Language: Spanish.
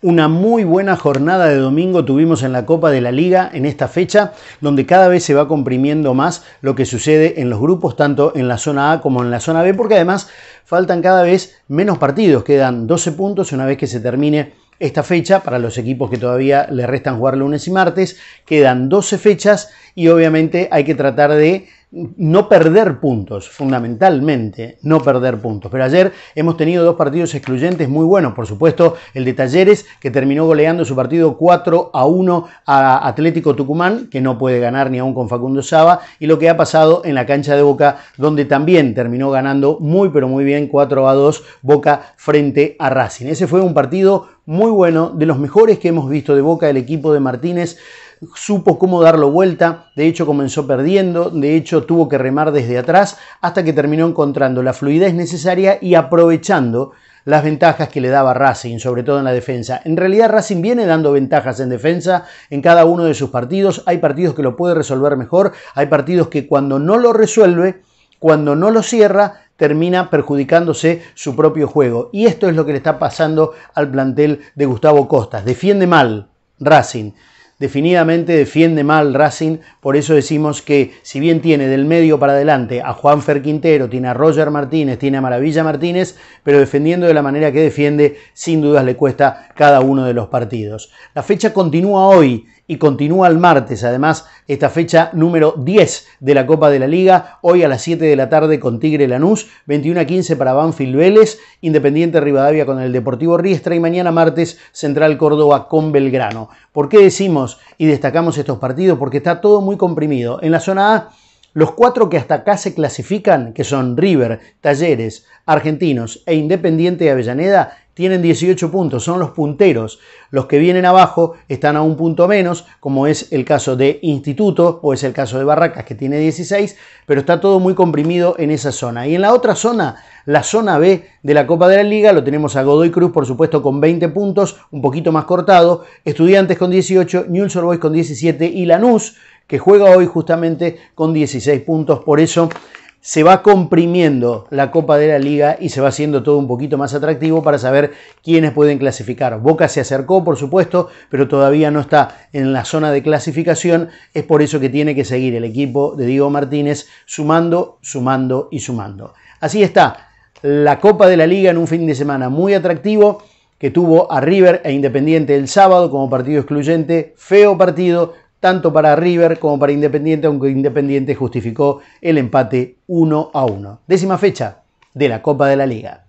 Una muy buena jornada de domingo tuvimos en la Copa de la Liga en esta fecha, donde cada vez se va comprimiendo más lo que sucede en los grupos, tanto en la zona A como en la zona B, porque además faltan cada vez menos partidos, quedan 12 puntos una vez que se termine esta fecha, para los equipos que todavía le restan jugar lunes y martes, quedan 12 fechas y obviamente hay que tratar de no perder puntos, fundamentalmente, no perder puntos. Pero ayer hemos tenido dos partidos excluyentes muy buenos, por supuesto, el de Talleres, que terminó goleando su partido 4 a 1 a Atlético Tucumán, que no puede ganar ni aún con Facundo Saba, y lo que ha pasado en la cancha de Boca, donde también terminó ganando muy, pero muy bien 4 a 2 Boca frente a Racing. Ese fue un partido muy bueno, de los mejores que hemos visto de Boca, el equipo de Martínez supo cómo darlo vuelta, de hecho comenzó perdiendo, de hecho tuvo que remar desde atrás hasta que terminó encontrando la fluidez necesaria y aprovechando las ventajas que le daba Racing, sobre todo en la defensa. En realidad Racing viene dando ventajas en defensa en cada uno de sus partidos. Hay partidos que lo puede resolver mejor, hay partidos que cuando no lo resuelve, cuando no lo cierra, termina perjudicándose su propio juego. Y esto es lo que le está pasando al plantel de Gustavo Costas. Defiende mal Racing. Definidamente defiende mal Racing, por eso decimos que si bien tiene del medio para adelante a Juan Fer Quintero, tiene a Roger Martínez, tiene a Maravilla Martínez, pero defendiendo de la manera que defiende, sin dudas le cuesta cada uno de los partidos. La fecha continúa hoy y continúa el martes, además, esta fecha número 10 de la Copa de la Liga, hoy a las 7 de la tarde con Tigre Lanús, 21 a 15 para Banfield Vélez, Independiente Rivadavia con el Deportivo Riestra y mañana martes Central Córdoba con Belgrano. ¿Por qué decimos y destacamos estos partidos? Porque está todo muy comprimido. En la zona A los cuatro que hasta acá se clasifican, que son River, Talleres, Argentinos e Independiente de Avellaneda, tienen 18 puntos, son los punteros. Los que vienen abajo están a un punto menos, como es el caso de Instituto o es el caso de Barracas, que tiene 16, pero está todo muy comprimido en esa zona. Y en la otra zona, la zona B de la Copa de la Liga, lo tenemos a Godoy Cruz, por supuesto, con 20 puntos, un poquito más cortado, Estudiantes con 18, Newell's Old Boys con 17 y Lanús, que juega hoy justamente con 16 puntos. Por eso se va comprimiendo la Copa de la Liga y se va haciendo todo un poquito más atractivo para saber quiénes pueden clasificar. Boca se acercó, por supuesto, pero todavía no está en la zona de clasificación. Es por eso que tiene que seguir el equipo de Diego Martínez sumando, sumando y sumando. Así está, la Copa de la Liga en un fin de semana muy atractivo que tuvo a River e Independiente el sábado como partido excluyente, feo partido, tanto para River como para Independiente, aunque Independiente justificó el empate 1 a 1. Décima fecha de la Copa de la Liga.